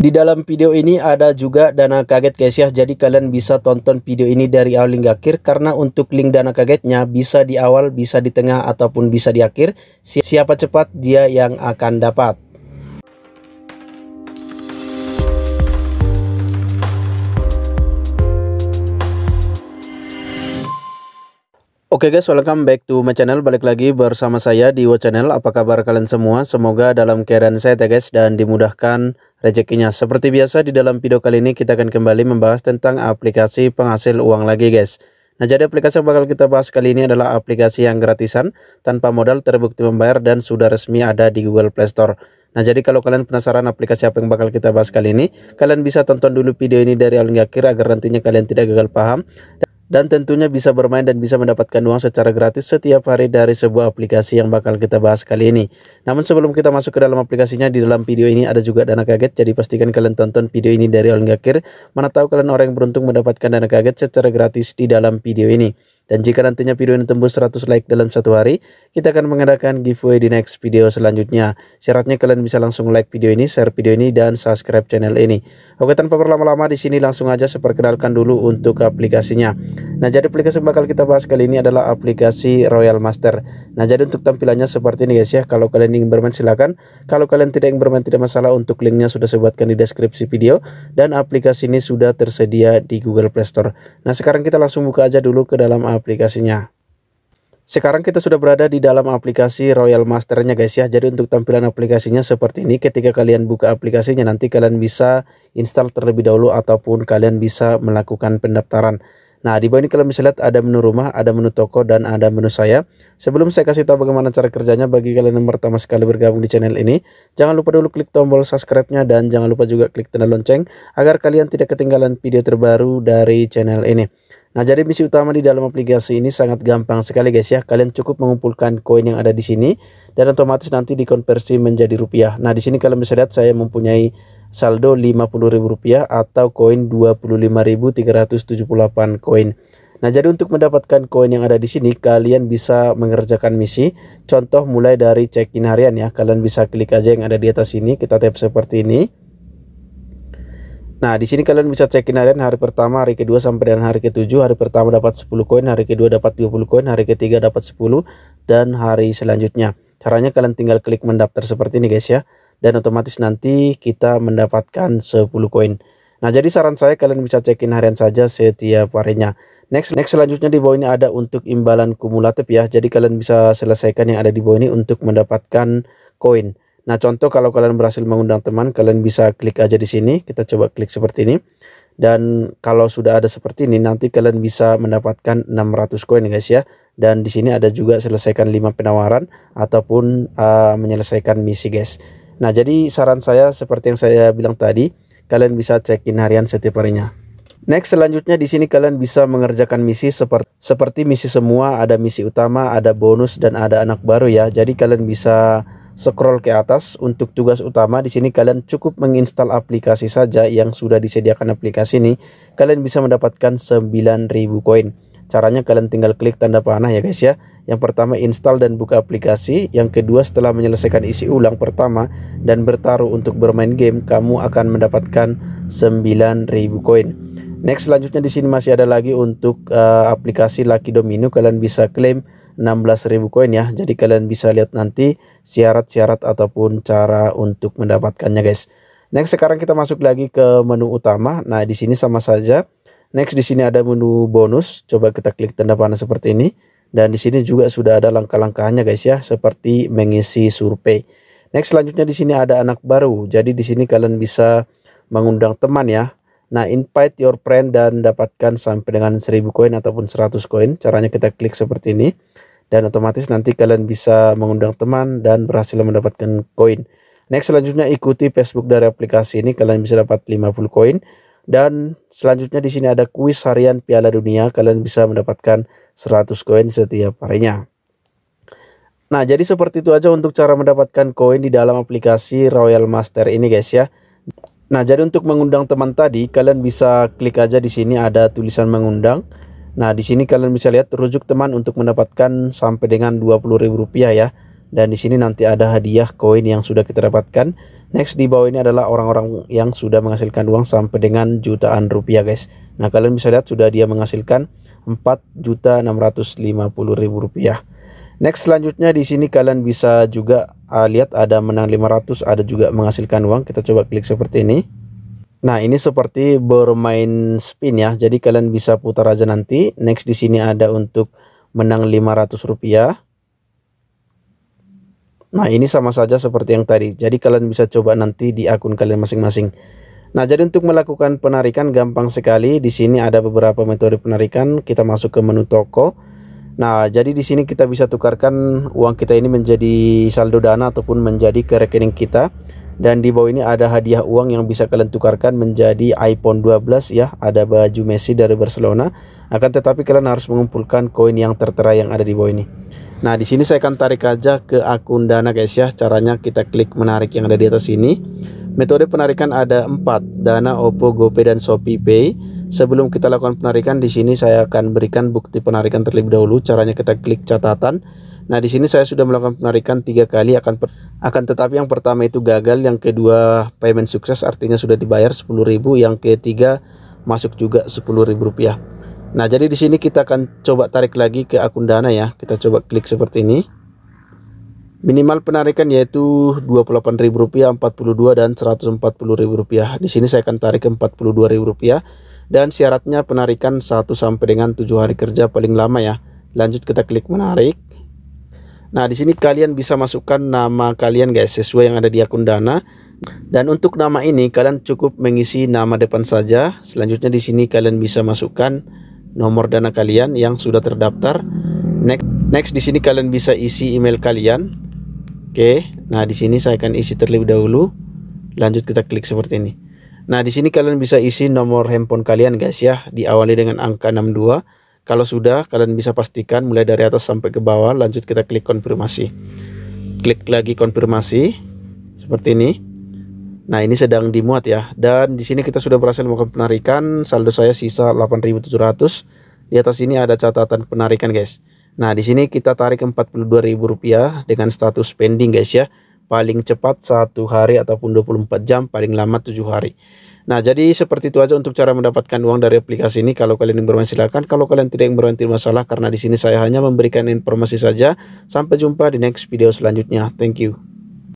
Di dalam video ini ada juga dana kaget guys ya, jadi kalian bisa tonton video ini dari awal hingga akhir karena untuk link dana kagetnya bisa di awal, bisa di tengah, ataupun bisa di akhir. Siapa cepat dia yang akan dapat. Oke okay guys, welcome back to my channel. Balik lagi bersama saya di Wo Channel. Apa kabar kalian semua? Semoga dalam keadaan sehat ya guys dan dimudahkan rezekinya. Seperti biasa di dalam video kali ini kita akan kembali membahas tentang aplikasi penghasil uang lagi guys. Nah jadi aplikasi yang bakal kita bahas kali ini adalah aplikasi yang gratisan tanpa modal terbukti membayar dan sudah resmi ada di Google Play Store. Nah jadi kalau kalian penasaran aplikasi apa yang bakal kita bahas kali ini, kalian bisa tonton dulu video ini dari awal hingga akhir agar nantinya kalian tidak gagal paham dan tentunya bisa bermain dan bisa mendapatkan uang secara gratis setiap hari dari sebuah aplikasi yang bakal kita bahas kali ini. Namun sebelum kita masuk ke dalam aplikasinya di dalam video ini ada juga dana kaget jadi pastikan kalian tonton video ini dari awal Mana tahu kalian orang yang beruntung mendapatkan dana kaget secara gratis di dalam video ini. Dan jika nantinya video ini tembus 100 like dalam satu hari, kita akan mengadakan giveaway di next video selanjutnya. Syaratnya kalian bisa langsung like video ini, share video ini, dan subscribe channel ini. Oke, tanpa berlama-lama di sini langsung aja saya perkenalkan dulu untuk aplikasinya. Nah, jadi aplikasi yang bakal kita bahas kali ini adalah aplikasi Royal Master. Nah, jadi untuk tampilannya seperti ini guys ya. Kalau kalian ingin bermain silakan. Kalau kalian tidak ingin bermain tidak masalah. Untuk linknya sudah saya buatkan di deskripsi video. Dan aplikasi ini sudah tersedia di Google Play Store. Nah, sekarang kita langsung buka aja dulu ke dalam aplikasi aplikasinya. Sekarang kita sudah berada di dalam aplikasi Royal Masternya guys ya. Jadi untuk tampilan aplikasinya seperti ini ketika kalian buka aplikasinya nanti kalian bisa install terlebih dahulu ataupun kalian bisa melakukan pendaftaran. Nah, di bawah ini kalian bisa lihat ada menu rumah, ada menu toko, dan ada menu saya. Sebelum saya kasih tahu bagaimana cara kerjanya bagi kalian yang pertama sekali bergabung di channel ini, jangan lupa dulu klik tombol subscribe-nya dan jangan lupa juga klik tanda lonceng agar kalian tidak ketinggalan video terbaru dari channel ini. Nah, jadi misi utama di dalam aplikasi ini sangat gampang sekali guys ya. Kalian cukup mengumpulkan koin yang ada di sini dan otomatis nanti dikonversi menjadi rupiah. Nah, di sini kalian bisa lihat saya mempunyai saldo Rp50.000 atau koin 25.378 koin. Nah, jadi untuk mendapatkan koin yang ada di sini, kalian bisa mengerjakan misi. Contoh mulai dari check-in harian ya. Kalian bisa klik aja yang ada di atas sini, kita tap seperti ini. Nah, di sini kalian bisa check-in harian hari pertama, hari kedua sampai dengan hari ketujuh. Hari pertama dapat 10 koin, hari kedua dapat 20 koin, hari ketiga dapat 10 dan hari selanjutnya. Caranya kalian tinggal klik mendaftar seperti ini guys ya dan otomatis nanti kita mendapatkan 10 koin. Nah, jadi saran saya kalian bisa cekin harian saja setiap harinya. Next, next selanjutnya di bawah ini ada untuk imbalan kumulatif ya. Jadi kalian bisa selesaikan yang ada di bawah ini untuk mendapatkan koin. Nah, contoh kalau kalian berhasil mengundang teman, kalian bisa klik aja di sini. Kita coba klik seperti ini. Dan kalau sudah ada seperti ini, nanti kalian bisa mendapatkan 600 koin guys ya. Dan di sini ada juga selesaikan 5 penawaran ataupun uh, menyelesaikan misi guys. Nah, jadi saran saya seperti yang saya bilang tadi, kalian bisa cekin in harian setiap harinya. Next, selanjutnya di sini kalian bisa mengerjakan misi seperti, seperti misi semua, ada misi utama, ada bonus, dan ada anak baru ya. Jadi kalian bisa scroll ke atas untuk tugas utama. Di sini kalian cukup menginstal aplikasi saja yang sudah disediakan aplikasi ini. Kalian bisa mendapatkan 9000 koin. Caranya kalian tinggal klik tanda panah ya guys ya. Yang pertama install dan buka aplikasi, yang kedua setelah menyelesaikan isi ulang pertama dan bertaruh untuk bermain game, kamu akan mendapatkan 9000 koin. Next selanjutnya di sini masih ada lagi untuk uh, aplikasi Lucky Domino kalian bisa klaim 16.000 koin ya. Jadi kalian bisa lihat nanti syarat-syarat ataupun cara untuk mendapatkannya guys. Next sekarang kita masuk lagi ke menu utama. Nah, di sini sama saja Next di sini ada menu bonus. Coba kita klik tanda panah seperti ini. Dan di sini juga sudah ada langkah-langkahnya guys ya, seperti mengisi survei. Next selanjutnya di sini ada anak baru. Jadi di sini kalian bisa mengundang teman ya. Nah, invite your friend dan dapatkan sampai dengan 1000 koin ataupun 100 koin. Caranya kita klik seperti ini. Dan otomatis nanti kalian bisa mengundang teman dan berhasil mendapatkan koin. Next selanjutnya ikuti Facebook dari aplikasi ini. Kalian bisa dapat 50 koin. Dan selanjutnya di sini ada kuis harian Piala Dunia. Kalian bisa mendapatkan 100 koin setiap harinya. Nah, jadi seperti itu aja untuk cara mendapatkan koin di dalam aplikasi Royal Master ini guys ya. Nah, jadi untuk mengundang teman tadi, kalian bisa klik aja di sini ada tulisan mengundang. Nah, di sini kalian bisa lihat rujuk teman untuk mendapatkan sampai dengan Rp20.000 ya dan di sini nanti ada hadiah koin yang sudah kita dapatkan. Next di bawah ini adalah orang-orang yang sudah menghasilkan uang sampai dengan jutaan rupiah guys. Nah kalian bisa lihat sudah dia menghasilkan 4.650.000 rupiah. Next selanjutnya di sini kalian bisa juga ah, lihat ada menang 500 ada juga menghasilkan uang. Kita coba klik seperti ini. Nah ini seperti bermain spin ya. Jadi kalian bisa putar aja nanti. Next di sini ada untuk menang 500 rupiah. Nah ini sama saja seperti yang tadi Jadi kalian bisa coba nanti di akun kalian masing-masing Nah jadi untuk melakukan penarikan gampang sekali Di sini ada beberapa metode penarikan Kita masuk ke menu toko Nah jadi di sini kita bisa tukarkan uang kita ini menjadi saldo dana Ataupun menjadi ke rekening kita dan di bawah ini ada hadiah uang yang bisa kalian tukarkan menjadi iPhone 12 ya ada baju Messi dari Barcelona akan tetapi kalian harus mengumpulkan koin yang tertera yang ada di bawah ini Nah, di sini saya akan tarik aja ke akun Dana guys ya. Caranya kita klik menarik yang ada di atas ini. Metode penarikan ada 4, Dana, Oppo, GoPay dan Shopee ShopeePay. Sebelum kita lakukan penarikan di sini saya akan berikan bukti penarikan terlebih dahulu. Caranya kita klik catatan. Nah, di sini saya sudah melakukan penarikan tiga kali akan akan tetapi yang pertama itu gagal, yang kedua payment sukses artinya sudah dibayar 10.000, yang ketiga masuk juga 10.000 rupiah Nah, jadi di sini kita akan coba tarik lagi ke akun Dana ya. Kita coba klik seperti ini. Minimal penarikan yaitu Rp28.000, Rp42.000 dan Rp140.000. Di sini saya akan tarik Rp42.000 dan syaratnya penarikan 1 sampai dengan 7 hari kerja paling lama ya. Lanjut kita klik menarik. Nah, di sini kalian bisa masukkan nama kalian guys sesuai yang ada di akun Dana. Dan untuk nama ini kalian cukup mengisi nama depan saja. Selanjutnya di sini kalian bisa masukkan nomor dana kalian yang sudah terdaftar. Next, next di sini kalian bisa isi email kalian. Oke, nah di sini saya akan isi terlebih dahulu. Lanjut kita klik seperti ini. Nah, di sini kalian bisa isi nomor handphone kalian guys ya, diawali dengan angka 62. Kalau sudah, kalian bisa pastikan mulai dari atas sampai ke bawah. Lanjut kita klik konfirmasi. Klik lagi konfirmasi seperti ini. Nah, ini sedang dimuat ya. Dan di sini kita sudah berhasil melakukan penarikan. Saldo saya sisa 8.700. Di atas ini ada catatan penarikan, guys. Nah, di sini kita tarik 42.000 rupiah dengan status pending, guys ya. Paling cepat satu hari ataupun 24 jam, paling lama 7 hari. Nah, jadi seperti itu aja untuk cara mendapatkan uang dari aplikasi ini. Kalau kalian yang bermain silakan, kalau kalian tidak yang bermain tidak masalah karena di sini saya hanya memberikan informasi saja. Sampai jumpa di next video selanjutnya. Thank you.